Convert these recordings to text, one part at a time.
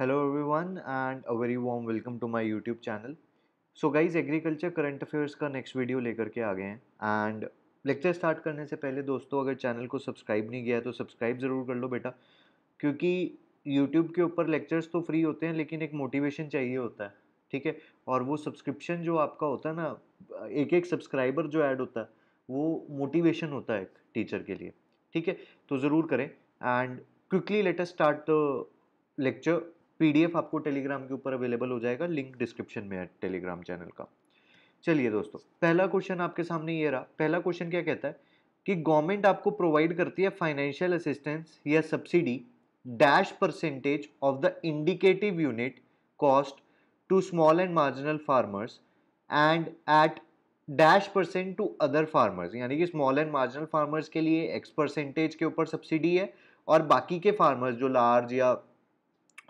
Hello everyone and a very warm welcome to my YouTube channel so guys agriculture current affairs का next video लेकर के आ गए हैं and lecture start करने से पहले दोस्तों अगर चैनल को सब्सक्राइब नहीं किया है तो सब्सक्राइब ज़रूर कर लो बेटा क्योंकि यूट्यूब के ऊपर लेक्चर्स तो फ्री होते हैं लेकिन एक मोटिवेशन चाहिए होता है ठीक है और वो सब्सक्रिप्शन जो आपका होता है ना एक एक सब्सक्राइबर जो ऐड होता है वो मोटिवेशन होता है एक टीचर के लिए ठीक है तो ज़रूर करें and quickly let start the lecture PDF आपको टेलीग्राम के ऊपर अवेलेबल हो जाएगा लिंक डिस्क्रिप्शन में है टेलीग्राम चैनल का चलिए दोस्तों पहला क्वेश्चन आपके सामने ये रहा पहला क्वेश्चन क्या कहता है कि गवर्नमेंट आपको प्रोवाइड करती है फाइनेंशियल असिस्टेंस या subsidy dash percentage of the indicative unit cost to small and marginal farmers and eight dash percent to other farmers यानी कि स्मॉल एंड मार्जिनल फार्मर्स के लिए एक्स परसेंटेज के ऊपर सब्सिडी है और बाकी के फार्मर्स जो लार्ज या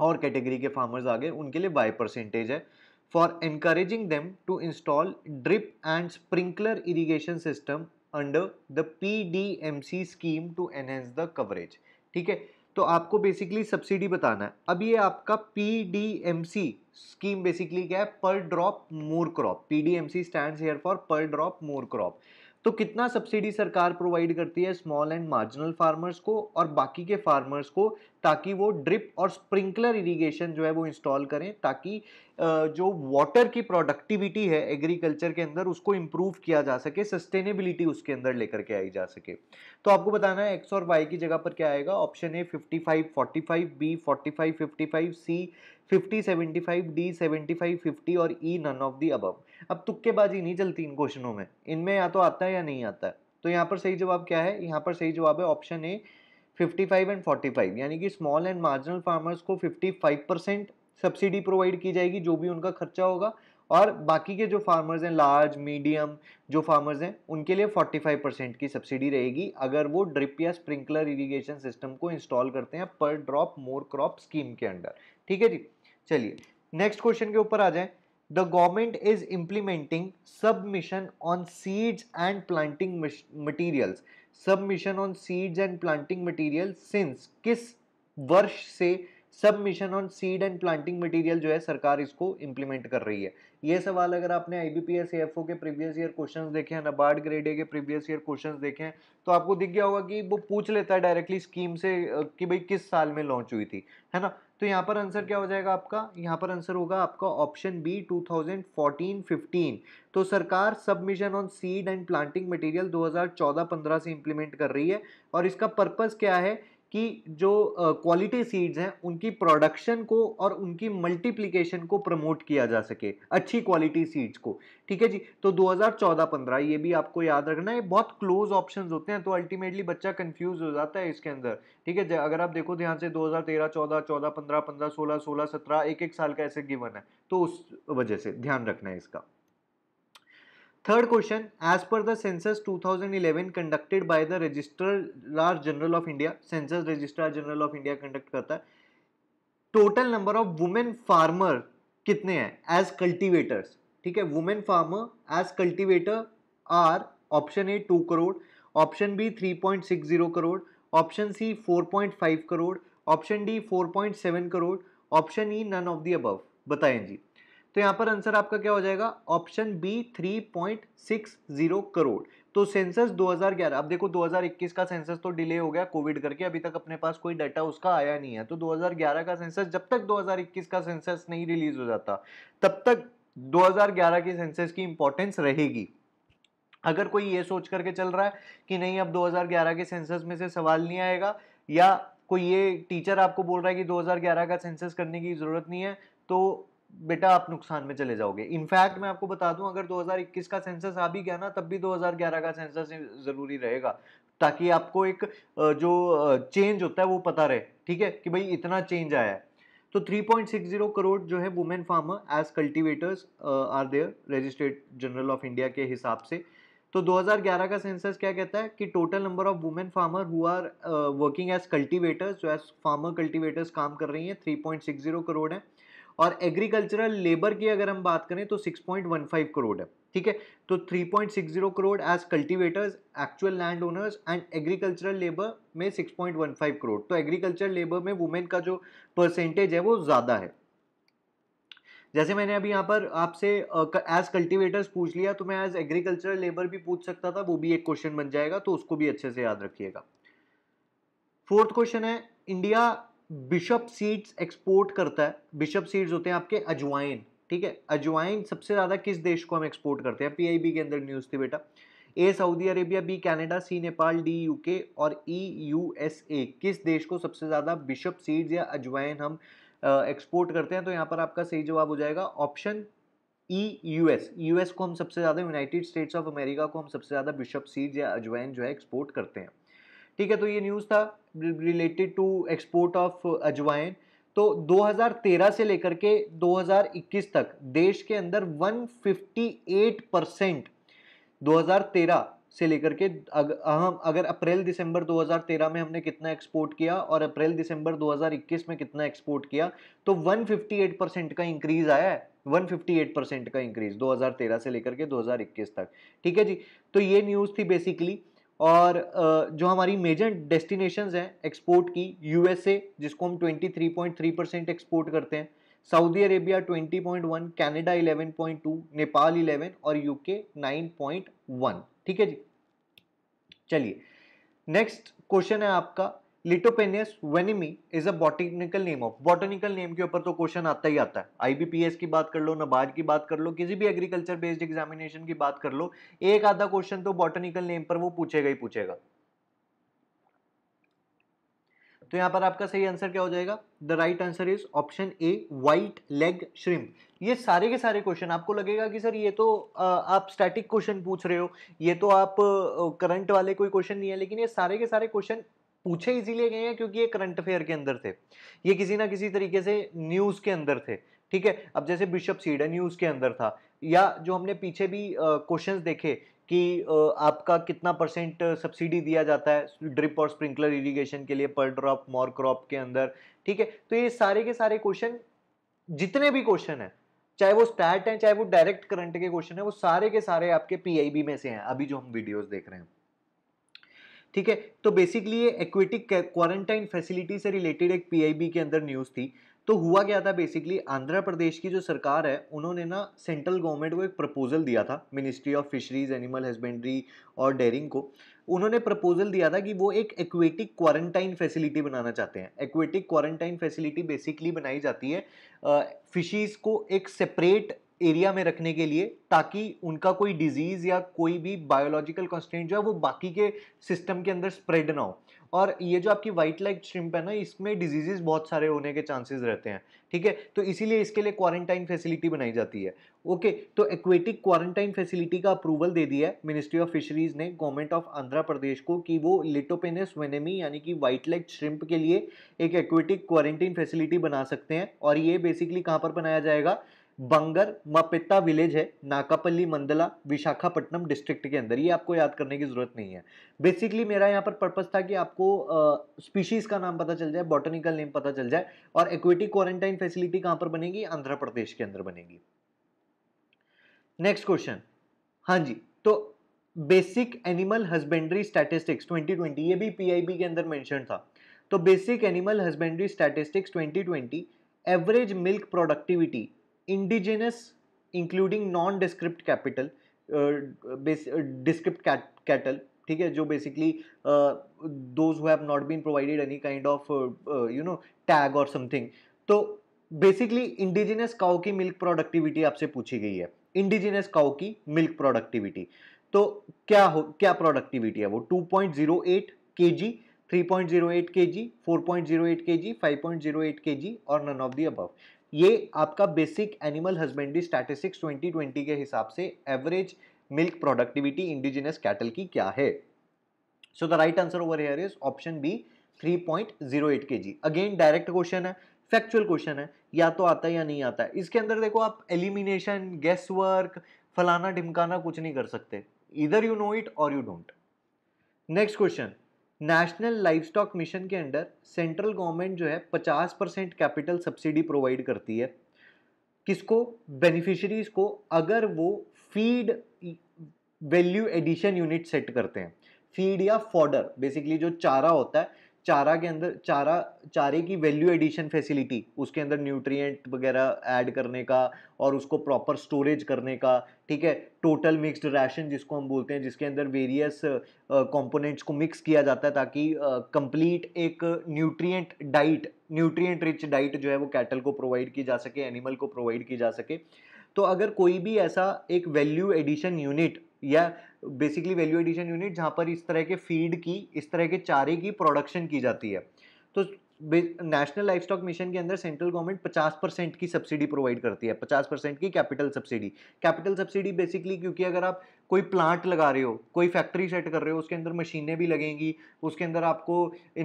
और कैटेगरी के फार्मर्स आ गए उनके लिए बाई परसेंटेज है for encouraging them to install drip and sprinkler irrigation system under the P D M C scheme to enhance the coverage ठीक है तो आपको बेसिकली सब्सिडी बताना है अब ये आपका P D M C scheme basically क्या है per drop more crop P D M C stand here for per drop more crop तो कितना सब्सिडी सरकार प्रोवाइड करती है स्मॉल एंड मार्जिनल फार्मर्स को और बाकी के फार्मर्स को ताकि वो ड्रिप और स्प्रिंकलर इरिगेशन जो है वो इंस्टॉल करें ताकि जो वाटर की प्रोडक्टिविटी है एग्रीकल्चर के अंदर उसको इम्प्रूव किया जा सके सस्टेनेबिलिटी उसके अंदर लेकर के आई जा सके तो आपको बताना है एक्स और वाई की जगह पर क्या आएगा option A fifty five forty five B forty five fifty five C fifty seventy five D seventy five fifty और E none of the above अब तुक्केबाजी नहीं चलती इन क्वेश्चनों में इनमें या तो आता है या नहीं आता है तो यहाँ पर सही जवाब क्या है यहाँ पर सही जवाब है ऑप्शन ए 55 एंड 45 यानी कि स्मॉल एंड मार्जिनल फार्मर्स को 55 परसेंट सब्सिडी प्रोवाइड की जाएगी जो भी उनका खर्चा होगा और बाकी के जो फार्मर्स हैं लार्ज मीडियम जो फार्मर्स हैं उनके लिए 45 परसेंट की सब्सिडी रहेगी अगर वो ड्रिप या स्प्रिंकलर इरिगेशन सिस्टम को इंस्टॉल करते हैं per drop more crop scheme के अंडर ठीक है जी चलिए नेक्स्ट क्वेश्चन के ऊपर आ जाए the government is implementing submission on seeds and planting materials submission on seeds and planting material since किस वर्ष से submission on seed and planting material जो है सरकार इसको इम्प्लीमेंट कर रही है ये सवाल अगर आपने I B P S F O के प्रीवियस ईयर क्वेश्चंस देखे हैं नबार्ड ग्रेड ए के प्रीवियस ईयर क्वेश्चंस देखे हैं तो आपको दिख गया होगा कि वो पूछ लेता है डायरेक्टली स्कीम से कि भाई किस साल में लॉन्च हुई थी है ना तो यहाँ पर आंसर क्या हो जाएगा आपका यहाँ पर आंसर होगा आपका ऑप्शन बी 2014-15 तो सरकार sub mission on seed and planting material 2014-15 से इम्प्लीमेंट कर रही है और इसका पर्पज़ क्या है कि जो क्वालिटी सीड्स हैं उनकी प्रोडक्शन को और उनकी मल्टीप्लिकेशन को प्रमोट किया जा सके अच्छी क्वालिटी सीड्स को ठीक है जी तो 2014-15 ये भी आपको याद रखना है बहुत क्लोज ऑप्शंस होते हैं तो अल्टीमेटली बच्चा कंफ्यूज हो जाता है इसके अंदर ठीक है अगर आप देखो ध्यान से 2013 14 14 15 15 16 16 17 एक एक साल का ऐसे गिवन है तो उस वजह से ध्यान रखना है इसका third question as per the census 2011 conducted by the registrar general of India census registrar general of India conduct करता है total number of women farmer कितने हैं एज कल्टीवेटर्स ठीक है women farmer as cultivator are option A two crore option B 3.60 crore option C 4.5 crore option D 4.7 crore option E none of the above बताएं जी तो यहाँ पर आंसर आपका क्या हो जाएगा ऑप्शन बी 3.60 करोड़ तो सेंसस 2011 अब देखो 2021 का सेंसस तो डिले हो गया कोविड करके अभी तक अपने पास कोई डाटा उसका आया नहीं है तो 2011 का सेंसस जब तक 2021 का सेंसस नहीं रिलीज हो जाता तब तक 2011 की सेंसस की इंपॉर्टेंस रहेगी अगर कोई ये सोच करके चल रहा है कि नहीं अब 2011 के सेंसस में से सवाल नहीं आएगा या कोई ये टीचर आपको बोल रहा है कि 2011 का सेंसस करने की ज़रूरत नहीं है तो बेटा आप नुकसान में चले जाओगे इनफैक्ट मैं आपको बता दूं अगर 2021 का सेंसस आ भी गया ना तब भी 2011 का सेंसस ज़रूरी रहेगा ताकि आपको एक जो चेंज होता है वो पता रहे ठीक है कि भाई इतना चेंज आया है तो 3.60 करोड़ जो है women farmer as cultivators are there registered general of India के हिसाब से तो 2011 का सेंसस क्या कहता है कि total number of women farmer who are working as cultivators जो एज फार्मर कल्टीवेटर्स काम कर रही हैं 3.60 करोड़ है और एग्रीकल्चरल लेबर की अगर हम बात करें तो 6.15 करोड़ है ठीक है तो 3.60 crore as cultivators actual land owners and agricultural labour में 6.15 करोड़ तो एग्रीकल्चर लेबर में वुमेन का जो परसेंटेज है वो ज़्यादा है जैसे मैंने अभी यहाँ पर आपसे एज कल्टीवेटर्स पूछ लिया तो मैं एज एग्रीकल्चरल लेबर भी पूछ सकता था वो भी एक क्वेश्चन बन जाएगा तो उसको भी अच्छे से याद रखिएगा फोर्थ क्वेश्चन है इंडिया बिशप सीड्स एक्सपोर्ट करता है बिशप सीड्स होते हैं आपके अजवाइन ठीक है अजवाइन सबसे ज़्यादा किस देश को हम एक्सपोर्ट करते हैं पी के अंदर न्यूज़ थी बेटा A Saudi Arabia B Canada C Nepal D UK और ई ए किस देश को सबसे ज़्यादा बिशप सीड्स या अजवाइन हम एक्सपोर्ट करते हैं तो यहाँ पर आपका सही जवाब हो जाएगा option E U U S को हम सबसे ज़्यादा यूनाइटेड स्टेट्स ऑफ अमेरिका को हम सबसे ज़्यादा बिशप सीड्स या अजवाइन जो है एक्सपोर्ट करते हैं ठीक है तो ये न्यूज़ था रिलेटेड टू एक्सपोर्ट ऑफ अजवाइन तो 2013 से लेकर के 2021 तक देश के अंदर 158 परसेंट 2013 से लेकर के हम अगर अप्रैल दिसंबर 2013 में हमने कितना एक्सपोर्ट किया और अप्रैल दिसंबर 2021 में कितना एक्सपोर्ट किया तो 158 परसेंट का इंक्रीज आया है 158 परसेंट का इंक्रीज 2013 से लेकर के 2021 तक ठीक है जी तो ये न्यूज़ थी बेसिकली और जो हमारी मेजर डेस्टिनेशंस हैं एक्सपोर्ट की यूएसए जिसको हम 23.3 परसेंट एक्सपोर्ट करते हैं सऊदी अरेबिया 20.1 कनाडा 11.2 नेपाल 11 और यूके 9.1 ठीक है जी चलिए नेक्स्ट क्वेश्चन है आपका Litopenaeus vannamei is a botanical name of botanical name के ऊपर तो क्वेश्चन आता ही आता है आईबीपीएस की बात कर लो नबार्ड की बात कर लो किसी भी एग्रीकल्चर बेस्ड एग्जामिनेशन की बात कर लो एक आधा क्वेश्चन तो बॉटनिकल नेम पर वो पूछेगा ही पूछेगा तो यहां पर आपका सही आंसर क्या हो जाएगा the right answer is option A white leg shrimp ये सारे के सारे क्वेश्चन आपको लगेगा कि सर ये तो आ, आप स्टैटिक क्वेश्चन पूछ रहे हो ये तो आप करंट वाले कोई क्वेश्चन नहीं है लेकिन ये सारे के सारे क्वेश्चन पूछे इसीलिए गए हैं क्योंकि ये करंट अफेयर के अंदर थे ये किसी ना किसी तरीके से न्यूज़ के अंदर थे ठीक है अब जैसे बिशप सीडन न्यूज़ के अंदर था या जो हमने पीछे भी क्वेश्चंस देखे कि आपका कितना परसेंट सब्सिडी दिया जाता है ड्रिप और स्प्रिंकलर इरिगेशन के लिए पर ड्रॉप मोर क्रॉप के अंदर ठीक है तो ये सारे के सारे क्वेश्चन जितने भी क्वेश्चन हैं चाहे वो स्टैट हैं चाहे वो डायरेक्ट करंट के क्वेश्चन है वो सारे के सारे आपके पीआईबी में से हैं अभी जो हम वीडियोस देख रहे हैं ठीक है तो बेसिकली ये एक्वेटिक क्वारंटाइन फैसिलिटी से रिलेटेड एक पीआईबी के अंदर न्यूज़ थी तो हुआ क्या था बेसिकली आंध्र प्रदेश की जो सरकार है उन्होंने ना सेंट्रल गवर्नमेंट को एक प्रपोजल दिया था ministry of fisheries animal husbandry और डेयरिंग को उन्होंने प्रपोजल दिया था कि वो एक एक्वेटिक क्वारंटाइन फैसिलिटी बनाना चाहते हैं एक्वेटिक क्वारंटाइन फैसिलिटी बेसिकली बनाई जाती है फिशीज़ को एक सेपरेट एरिया में रखने के लिए ताकि उनका कोई डिजीज़ या कोई भी बायोलॉजिकल कॉन्स्टेंट जो है वो बाकी के सिस्टम के अंदर स्प्रेड ना हो और ये जो आपकी वाइट लाइक श्रिम्प है ना इसमें डिजीजेज बहुत सारे होने के चांसेस रहते हैं ठीक है तो इसीलिए इसके लिए क्वारंटाइन फैसिलिटी बनाई जाती है ओके तो एक्वेटिक क्वारंटाइन फैसिलिटी का अप्रूवल दे दिया है मिनिस्ट्री ऑफ फिशरीज ने गवर्नमेंट ऑफ आंध्र प्रदेश को कि वो लिटोपेनस वेनेमी यानी कि वाइट लाइक श्रिम्प के लिए एक एक्वेटिक क्वारंटाइन फैसिलिटी बना सकते हैं और ये बेसिकली कहाँ पर बनाया जाएगा बंगर मपिता विलेज है नाकापल्ली मंदला विशाखापट्टनम डिस्ट्रिक्ट के अंदर ये आपको याद करने की ज़रूरत नहीं है बेसिकली मेरा यहाँ पर पर्पज़ था कि आपको स्पीशीज़ का नाम पता चल जाए बॉटनिकल नेम पता चल जाए और एक्विटी क्वारंटाइन फैसिलिटी कहाँ पर बनेगी आंध्र प्रदेश के अंदर बनेगी नेक्स्ट क्वेश्चन हाँ जी तो बेसिक एनिमल हस्बेंड्री स्टैटिस्टिक्स 2020 ये भी पीआईबी के अंदर मेंशन था तो basic animal husbandry statistics 2020 average milk productivity indigenous including nondescript capital descript cattle ठीक है जो basically those who have not been provided any kind of you know tag और समथिंग तो बेसिकली इंडिजिनस काउ की milk productivity आपसे पूछी गई है इंडिजिनस काउ की मिल्क प्रोडक्टिविटी तो क्या हो क्या प्रोडक्टिविटी है वो 2.08 G five point zero eight K G और नन ऑफ दी अबव ये आपका बेसिक एनिमल हस्बेंड्री स्टैटिस्टिक्स 2020 के हिसाब से average milk productivity indigenous cattle की क्या है so the right answer over here is option B 3.08 G again direct question है फैक्चुअल क्वेश्चन है या तो आता है या नहीं आता है इसके अंदर देखो आप एलिमिनेशन गैस वर्क फलाना ढिमकाना कुछ नहीं कर सकते इधर यू नो इट और you don't next question national livestock mission के अंडर सेंट्रल गवर्नमेंट जो है 50 परसेंट कैपिटल सब्सिडी प्रोवाइड करती है किसको बेनिफिशरीज को अगर वो feed value addition unit set करते हैं फीड या फॉर्डर बेसिकली जो चारा होता है चारा के अंदर चारा चारे की वैल्यू एडिशन फैसिलिटी उसके अंदर न्यूट्रिएंट वगैरह ऐड करने का और उसको प्रॉपर स्टोरेज करने का ठीक है टोटल मिक्स्ड राशन जिसको हम बोलते हैं जिसके अंदर वेरियस कंपोनेंट्स को मिक्स किया जाता है ताकि कंप्लीट uh, एक nutrient diet nutrient rich diet जो है वो कैटल को प्रोवाइड की जा सके एनिमल को प्रोवाइड की जा सके तो अगर कोई भी ऐसा एक वैल्यू एडिशन यूनिट या बेसिकली वैल्यू एडिशन यूनिट जहाँ पर इस तरह के फीड की इस तरह के चारे की प्रोडक्शन की जाती है तो नेशनल लाइफ स्टॉक मिशन के अंदर सेंट्रल गवर्नमेंट 50 परसेंट की सब्सिडी प्रोवाइड करती है 50 परसेंट की capital subsidy capital subsidy basically क्योंकि अगर आप कोई प्लांट लगा रहे हो कोई फैक्ट्री सेट कर रहे हो उसके अंदर मशीनें भी लगेंगी उसके अंदर आपको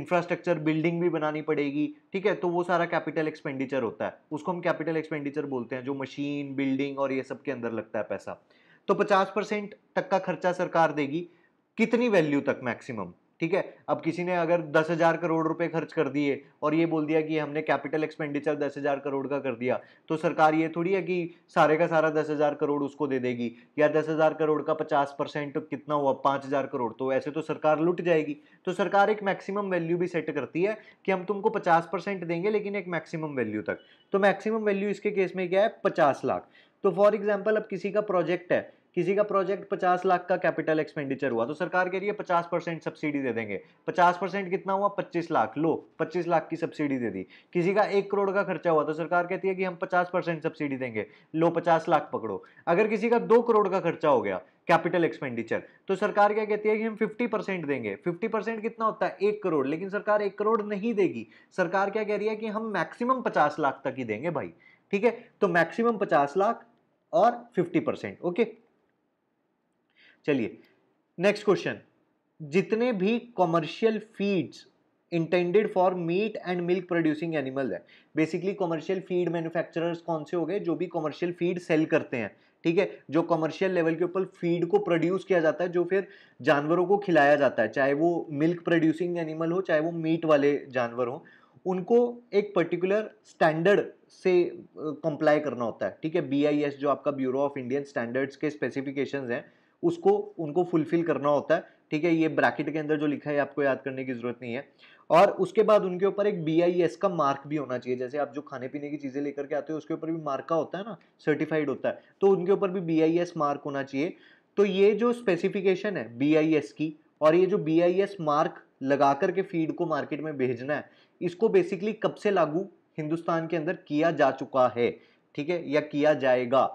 इंफ्रास्ट्रक्चर बिल्डिंग भी बनानी पड़ेगी ठीक है तो वो सारा कैपिटल एक्सपेंडिचर होता है उसको हम कैपिटल एक्सपेंडिचर बोलते हैं जो मशीन बिल्डिंग और ये सब के अंदर लगता है पैसा तो 50 परसेंट तक का खर्चा सरकार देगी कितनी वैल्यू तक मैक्सिमम ठीक है अब किसी ने अगर दस हजार करोड़ रुपए खर्च कर दिए और ये बोल दिया कि हमने कैपिटल एक्सपेंडिचर दस हजार करोड़ का कर दिया तो सरकार ये थोड़ी है कि सारे का सारा दस हजार करोड़ उसको दे देगी या दस हजार करोड़ का पचास परसेंट कितना हुआ पाँच हजार करोड़ तो ऐसे तो सरकार लुट जाएगी तो सरकार एक मैक्सिमम वैल्यू भी सेट करती है कि हम तुमको पचास देंगे लेकिन एक मैक्सिमम वैल्यू तक तो मैक्सिमम वैल्यू इसके केस में क्या है पचास लाख तो फॉर एग्जाम्पल अब किसी का प्रोजेक्ट है किसी का प्रोजेक्ट 50 लाख का कैपिटल एक्सपेंडिचर हुआ तो सरकार कह रही है 50 परसेंट सब्सिडी दे देंगे 50 परसेंट कितना हुआ 25 लाख लो 25 लाख की सब्सिडी दे दी किसी का एक करोड़ का खर्चा हुआ तो सरकार कहती है कि हम 50 परसेंट सब्सिडी देंगे लो 50 लाख पकड़ो अगर किसी का दो करोड़ का खर्चा हो गया कैपिटल एक्सपेंडिचर तो सरकार क्या कहती है कि हम 50 परसेंट देंगे 50 परसेंट कितना होता है एक करोड़ लेकिन सरकार एक करोड़ नहीं देगी सरकार क्या कह रही है कि हम मैक्सिमम 50 लाख तक ही देंगे भाई ठीक है तो मैक्सिमम 50 लाख और 50 परसेंट ओके चलिए नेक्स्ट क्वेश्चन जितने भी commercial feeds intended for meat and milk producing animal है बेसिकली कॉमर्शियल फीड मैन्युफैक्चरर्स कौन से हो गए जो भी कॉमर्शियल फीड सेल करते हैं ठीक है जो कमर्शियल लेवल के ऊपर फीड को प्रोड्यूस किया जाता है जो फिर जानवरों को खिलाया जाता है चाहे वो मिल्क प्रोड्यूसिंग एनिमल हो चाहे वो मीट वाले जानवर हो उनको एक पर्टिकुलर स्टैंडर्ड से कंप्लाई करना होता है ठीक है बी जो आपका ब्यूरो ऑफ इंडियन स्टैंडर्ड्स के स्पेसिफिकेशंस हैं उसको उनको फुलफिल करना होता है ठीक है ये ब्रैकेट के अंदर जो लिखा है आपको याद करने की ज़रूरत नहीं है और उसके बाद उनके ऊपर एक बी का मार्क भी होना चाहिए जैसे आप जो खाने पीने की चीज़ें लेकर के आते हो उसके ऊपर भी मार्क का होता है ना सर्टिफाइड होता है तो उनके ऊपर भी बी मार्क होना चाहिए तो ये जो स्पेसिफिकेशन है बी की और ये जो बी मार्क लगा करके फीड को मार्केट में भेजना है इसको बेसिकली कब से लागू हिंदुस्तान के अंदर किया जा चुका है ठीक है या किया जाएगा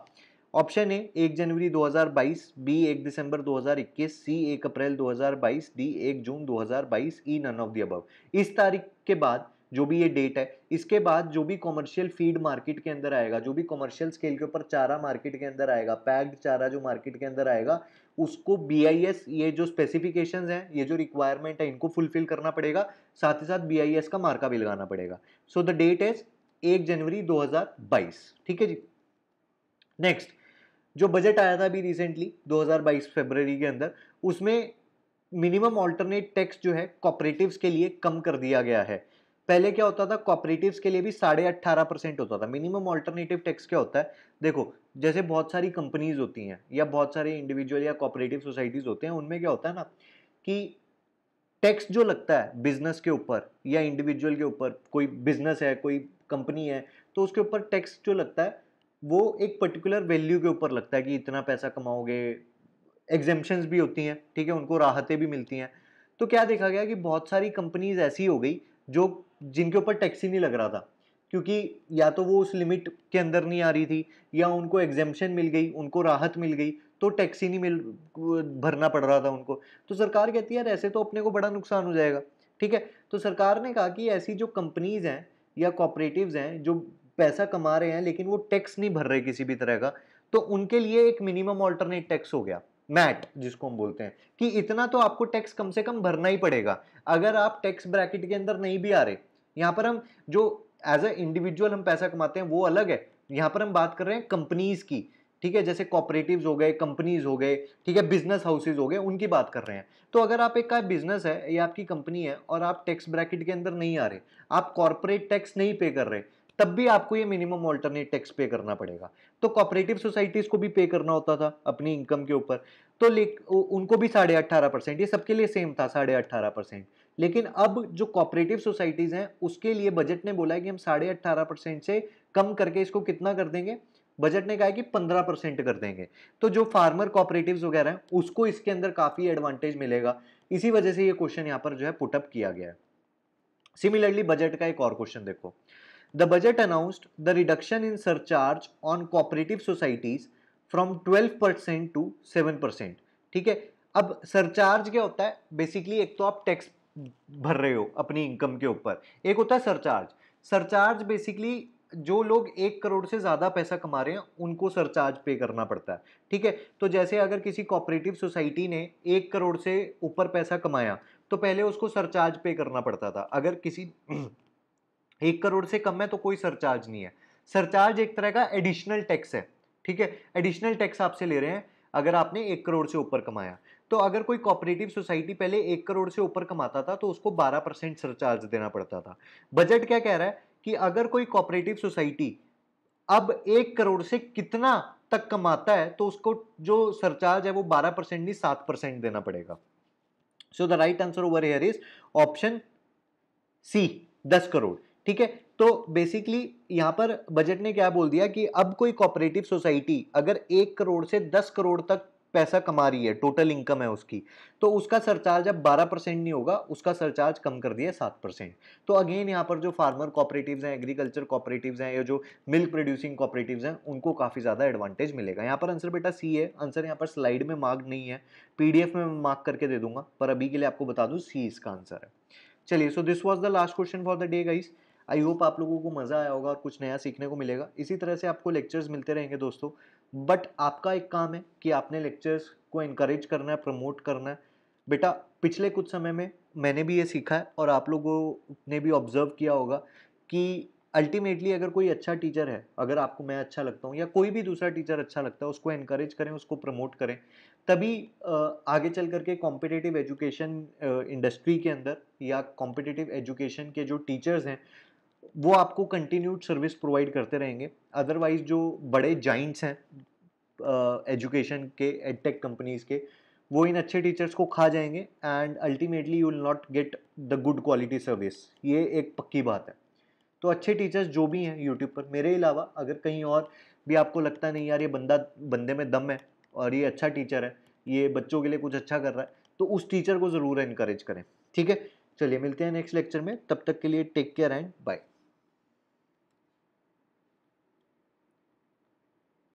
ऑप्शन ए एक जनवरी 2022 बी एक दिसंबर 2021 सी एक अप्रैल 2022 डी एक June 2022 E none of the above इस तारीख के बाद जो भी ये डेट है इसके बाद जो भी कॉमर्शियल फीड मार्केट के अंदर आएगा जो भी कॉमर्शियल स्केल के ऊपर चारा मार्केट के अंदर आएगा पैक्ड चारा जो मार्केट के अंदर आएगा उसको बी ये जो स्पेसिफिकेशंस हैं ये जो रिक्वायरमेंट है इनको फुलफिल करना पड़ेगा साथ ही साथ बी का मार्का भी लगाना पड़ेगा सो द डेट इज एक जनवरी 2022 ठीक है जी नेक्स्ट जो बजट आया था अभी रिसेंटली 2022 फरवरी के अंदर उसमें मिनिमम ऑल्टरनेट टैक्स जो है कॉपरेटिव्स के लिए कम कर दिया गया है पहले क्या होता था कॉपरेटिव के लिए भी साढ़े अट्ठारह परसेंट होता था मिनिमम ऑल्टरनेटिव टैक्स क्या होता है देखो जैसे बहुत सारी कंपनीज होती हैं या बहुत सारे इंडिविजुअल या कॉपरेटिव सोसाइटीज़ होते हैं उनमें क्या होता है ना कि टैक्स जो लगता है बिजनेस के ऊपर या इंडिविजुअल के ऊपर कोई बिजनेस है कोई कंपनी है तो उसके ऊपर टैक्स जो लगता है वो एक पर्टिकुलर वैल्यू के ऊपर लगता है कि इतना पैसा कमाओगे एग्जेम्पन्स भी होती हैं ठीक है उनको राहतें भी मिलती हैं तो क्या देखा गया कि बहुत सारी कंपनीज ऐसी हो गई जो जिनके ऊपर टैक्स ही नहीं लग रहा था क्योंकि या तो वो उस लिमिट के अंदर नहीं आ रही थी या उनको एग्जेम्पन मिल गई उनको राहत मिल गई तो टैक्स ही नहीं मिल भरना पड़ रहा था उनको तो सरकार कहती है यार ऐसे तो अपने को बड़ा नुकसान हो जाएगा ठीक है तो सरकार ने कहा कि ऐसी जो कंपनीज हैं या कॉपरेटिव्स हैं जो पैसा कमा रहे हैं लेकिन वो टैक्स नहीं भर रहे किसी भी तरह का तो उनके लिए एक मिनिमम ऑल्टरनेट टैक्स हो गया मैट जिसको हम बोलते हैं कि इतना तो आपको टैक्स कम से कम भरना ही पड़ेगा अगर आप टैक्स ब्रैकेट के अंदर नहीं भी आ रहे यहाँ पर हम जो एज ए इंडिविजुअल हम पैसा कमाते हैं वो अलग है यहाँ पर हम बात कर रहे हैं कंपनीज की ठीक है जैसे कॉपरेटिव हो गए कंपनीज हो गए ठीक है बिजनेस हाउसेज हो गए उनकी बात कर रहे हैं तो अगर आप एक का बिजनेस है या आपकी कंपनी है और आप टैक्स ब्रैकेट के अंदर नहीं आ रहे आप कॉरपोरेट टैक्स नहीं पे कर रहे तब भी आपको ये मिनिमम ऑल्टरनेट टैक्स पे करना पड़ेगा तो कॉपरेटिव सोसाइटीज को भी पे करना होता था अपनी इनकम के ऊपर तो ले उनको भी साढ़े अट्ठारह परसेंट ये सबके लिए सेम था साढ़े अट्ठारह परसेंट लेकिन अब जो कॉपरेटिव सोसाइटीज हैं उसके लिए बजट ने बोला है कि हम साढ़े अट्ठारह परसेंट से कम करके इसको कितना कर देंगे बजट ने कहा है कि पंद्रह परसेंट कर देंगे तो जो फार्मर कॉपरेटिव वगैरह हैं उसको इसके अंदर काफ़ी एडवांटेज मिलेगा इसी वजह से ये क्वेश्चन यहाँ पर जो है पुटअप किया गया है सिमिलरली बजट का एक और क्वेश्चन देखो The budget announced the reduction in surcharge on cooperative societies from 12% to 7%. ठीक है अब सरचार्ज क्या होता है बेसिकली एक तो आप टैक्स भर रहे हो अपनी इनकम के ऊपर एक होता है सरचार्ज सरचार्ज बेसिकली जो लोग एक करोड़ से ज़्यादा पैसा कमा रहे हैं उनको सरचार्ज पे करना पड़ता है ठीक है तो जैसे अगर किसी कोऑपरेटिव सोसाइटी ने एक करोड़ से ऊपर पैसा कमाया तो पहले उसको सरचार्ज पे करना पड़ता था अगर किसी एक करोड़ से कम है तो कोई सरचार्ज नहीं है सरचार्ज एक तरह का एडिशनल टैक्स है ठीक है एडिशनल टैक्स आपसे ले रहे हैं अगर आपने एक करोड़ से ऊपर कमाया तो अगर कोई कॉपरेटिव सोसाइटी पहले एक करोड़ से ऊपर कमाता था तो उसको बारह परसेंट सरचार्ज देना पड़ता था बजट क्या कह रहा है कि अगर कोई कॉपरेटिव सोसाइटी अब एक करोड़ से कितना तक कमाता है तो उसको जो सरचार्ज है वो बारह परसेंट नहीं सात परसेंट देना पड़ेगा so the right answer over here is option C दस करोड़ ठीक है तो बेसिकली यहाँ पर बजट ने क्या बोल दिया कि अब कोई कॉपरेटिव सोसाइटी अगर एक करोड़ से दस करोड़ तक पैसा कमा रही है टोटल इनकम है उसकी तो उसका सरचार्ज अब 12 परसेंट नहीं होगा उसका सरचार्ज कम कर दिया सात परसेंट तो अगेन यहाँ पर जो फार्मर कॉपरेटिव्स हैं एग्रीकल्चर कॉपरेटिव्स हैं या जो मिल्क प्रोड्यूसिंग कॉपरेटिव्स हैं उनको काफ़ी ज़्यादा एडवांटेज मिलेगा यहाँ पर आंसर बेटा सी है आंसर यहाँ पर स्लाइड में मार्क नहीं है पी में मार्क करके दे दूंगा पर अभी के लिए आपको बता दूँ सी इसका आंसर है चलिए so this was the last question for the day guys I hope आप लोगों को मज़ा आया होगा और कुछ नया सीखने को मिलेगा इसी तरह से आपको लेक्चर्स मिलते रहेंगे दोस्तों बट आपका एक काम है कि आपने लेक्चर्स को इनक्रेज करना है प्रमोट करना है बेटा पिछले कुछ समय में मैंने भी ये सीखा है और आप लोगों ने भी ऑब्जर्व किया होगा कि अल्टीमेटली अगर कोई अच्छा टीचर है अगर आपको मैं अच्छा लगता हूँ या कोई भी दूसरा टीचर अच्छा लगता है उसको इनक्रेज करें उसको प्रमोट करें तभी आगे चल करके कॉम्पिटेटिव एजुकेशन इंडस्ट्री के अंदर या कॉम्पिटेटिव एजुकेशन के जो टीचर्स हैं वो आपको कंटिन्यूड सर्विस प्रोवाइड करते रहेंगे अदरवाइज जो बड़े जाइंट्स हैं एजुकेशन के एडटेक कंपनीज़ के वो इन अच्छे टीचर्स को खा जाएंगे and ultimately you will not get the good quality service ये एक पक्की बात है तो अच्छे टीचर्स जो भी हैं यूट्यूब पर मेरे अलावा अगर कहीं और भी आपको लगता नहीं यार ये बंदा बंदे में दम है और ये अच्छा टीचर है ये बच्चों के लिए कुछ अच्छा कर रहा है तो उस टीचर को ज़रूर इनक्रेज करें ठीक है चलिए मिलते हैं नेक्स्ट लेक्चर में तब तक के लिए टेक केयर एंड बाय